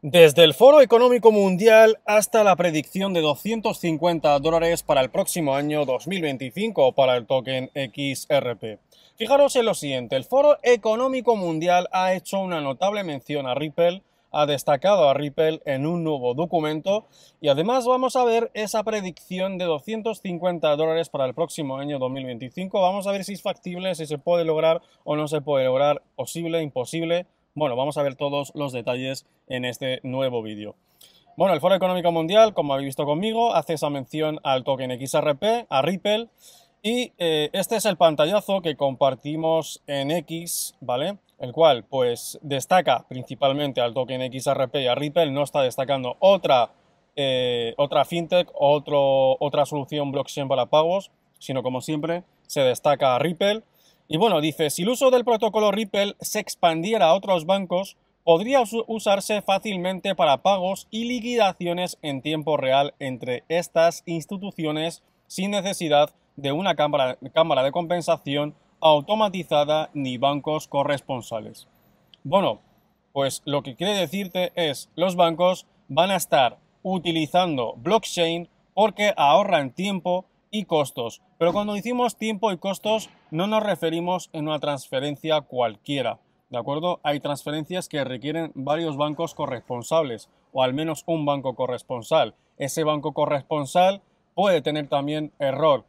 Desde el Foro Económico Mundial hasta la predicción de 250 dólares para el próximo año 2025 para el token XRP. Fijaros en lo siguiente, el Foro Económico Mundial ha hecho una notable mención a Ripple, ha destacado a Ripple en un nuevo documento y además vamos a ver esa predicción de 250 dólares para el próximo año 2025. Vamos a ver si es factible, si se puede lograr o no se puede lograr, posible, imposible. Bueno, vamos a ver todos los detalles en este nuevo vídeo. Bueno, el Foro Económico Mundial, como habéis visto conmigo, hace esa mención al token XRP, a Ripple, y eh, este es el pantallazo que compartimos en X, ¿vale? El cual, pues, destaca principalmente al token XRP y a Ripple, no está destacando otra, eh, otra fintech, otra solución blockchain para pagos, sino como siempre, se destaca a Ripple y bueno, dice, si el uso del protocolo Ripple se expandiera a otros bancos, podría usarse fácilmente para pagos y liquidaciones en tiempo real entre estas instituciones sin necesidad de una cámara, de compensación automatizada ni bancos corresponsales. Bueno, pues lo que quiere decirte es, los bancos van a estar utilizando blockchain porque ahorran tiempo y costos. Pero cuando decimos tiempo y costos no nos referimos en una transferencia cualquiera. ¿De acuerdo? Hay transferencias que requieren varios bancos corresponsables o al menos un banco corresponsal. Ese banco corresponsal puede tener también error.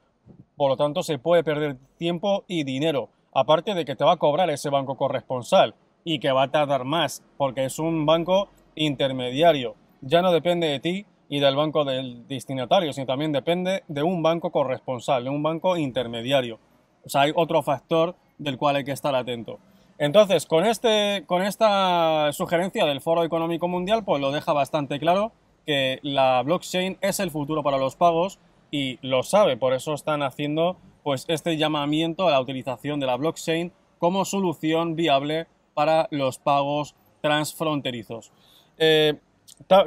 Por lo tanto, se puede perder tiempo y dinero. Aparte de que te va a cobrar ese banco corresponsal y que va a tardar más porque es un banco intermediario. Ya no depende de ti, y del banco del destinatario, sino también depende de un banco corresponsal, de un banco intermediario. O sea, hay otro factor del cual hay que estar atento. Entonces, con, este, con esta sugerencia del Foro Económico Mundial, pues lo deja bastante claro que la blockchain es el futuro para los pagos y lo sabe, por eso están haciendo pues este llamamiento a la utilización de la blockchain como solución viable para los pagos transfronterizos. Eh,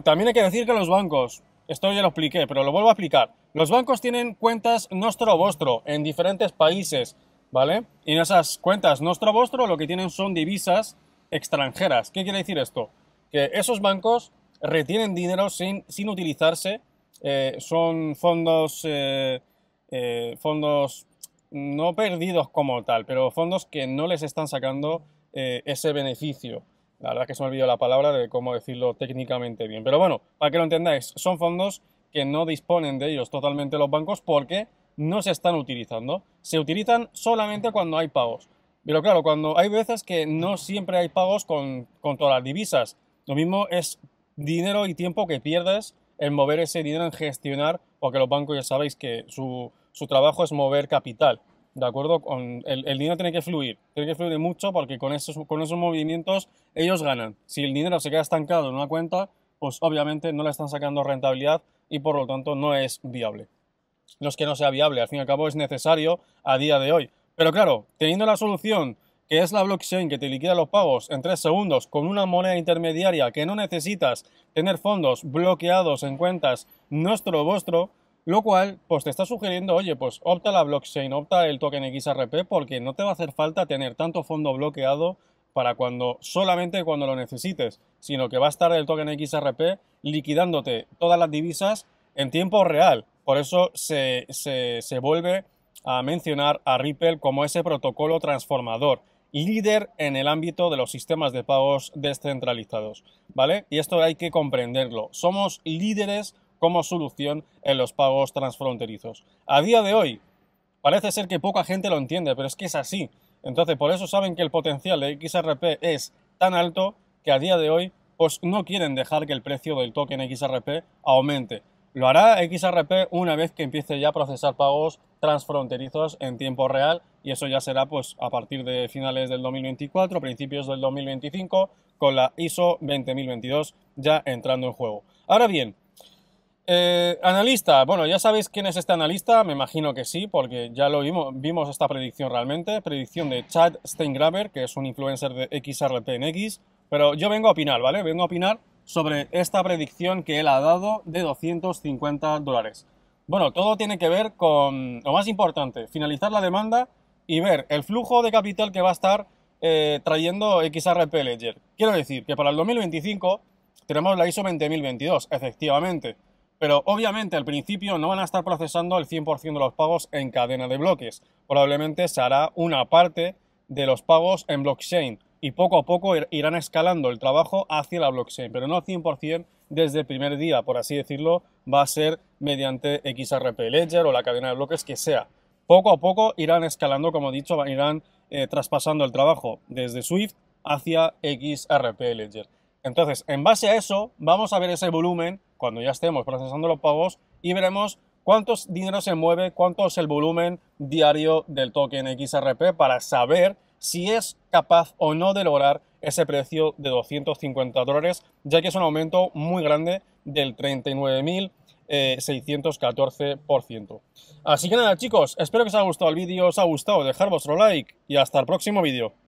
también hay que decir que los bancos, esto ya lo expliqué, pero lo vuelvo a explicar. Los bancos tienen cuentas nostro vostro en diferentes países, ¿vale? Y en esas cuentas nostro vostro lo que tienen son divisas extranjeras. ¿Qué quiere decir esto? Que esos bancos retienen dinero sin, utilizarse, eh, son fondos, eh, eh, fondos no perdidos como tal, pero fondos que no les están sacando ese beneficio. La verdad que se me olvidó la palabra de cómo decirlo técnicamente bien. Pero bueno, para que lo entendáis, son fondos que no disponen de ellos totalmente los bancos porque no se están utilizando. Se utilizan solamente cuando hay pagos. Pero claro, cuando hay veces que no siempre hay pagos con, con todas las divisas. Lo mismo es dinero y tiempo que pierdes en mover ese dinero, en gestionar, porque los bancos ya sabéis que su, su trabajo es mover capital. ¿de acuerdo? Con el, dinero tiene que fluir, tiene que fluir mucho porque con esos, con esos movimientos ellos ganan. Si el dinero se queda estancado en una cuenta, pues obviamente no le están sacando rentabilidad y por lo tanto no es viable. No es que no sea viable, al fin y al cabo es necesario a día de hoy. Pero claro, teniendo la solución que es la blockchain que te liquida los pagos en tres segundos con una moneda intermediaria que no necesitas tener fondos bloqueados en cuentas nuestro o vuestro, lo cual, pues te está sugiriendo, oye, pues opta la blockchain, opta el token XRP, porque no te va a hacer falta tener tanto fondo bloqueado para cuando solamente cuando lo necesites, sino que va a estar el token XRP liquidándote todas las divisas en tiempo real. Por eso se, se, se vuelve a mencionar a Ripple como ese protocolo transformador, líder en el ámbito de los sistemas de pagos descentralizados, ¿vale? Y esto hay que comprenderlo. Somos líderes como solución en los pagos transfronterizos. A día de hoy, parece ser que poca gente lo entiende, pero es que es así. Entonces, por eso saben que el potencial de XRP es tan alto que a día de hoy pues no quieren dejar que el precio del token XRP aumente. Lo hará XRP una vez que empiece ya a procesar pagos transfronterizos en tiempo real y eso ya será pues a partir de finales del 2024, principios del 2025 con la ISO 20022 ya entrando en juego. Ahora bien, eh, analista, bueno, ya sabéis quién es este analista, me imagino que sí, porque ya lo vimos, vimos esta predicción realmente, predicción de Chad Steingraber, que es un influencer de xrp en x pero yo vengo a opinar, ¿vale? Vengo a opinar sobre esta predicción que él ha dado de 250 dólares. Bueno, todo tiene que ver con, lo más importante, finalizar la demanda y ver el flujo de capital que va a estar eh, trayendo XRP Ledger. Quiero decir que para el 2025 tenemos la ISO 20022, efectivamente pero obviamente al principio no van a estar procesando el 100% de los pagos en cadena de bloques. Probablemente se hará una parte de los pagos en blockchain y poco a poco irán escalando el trabajo hacia la blockchain, pero no 100% desde el primer día, por así decirlo, va a ser mediante XRP Ledger o la cadena de bloques que sea. Poco a poco irán escalando, como he dicho, irán eh, traspasando el trabajo desde Swift hacia XRP Ledger. Entonces, en base a eso, vamos a ver ese volumen cuando ya estemos procesando los pagos y veremos cuántos dinero se mueve, cuánto es el volumen diario del token XRP para saber si es capaz o no de lograr ese precio de 250 dólares, ya que es un aumento muy grande del 39.614%. Así que nada chicos, espero que os haya gustado el vídeo, os ha gustado, dejar vuestro like y hasta el próximo vídeo.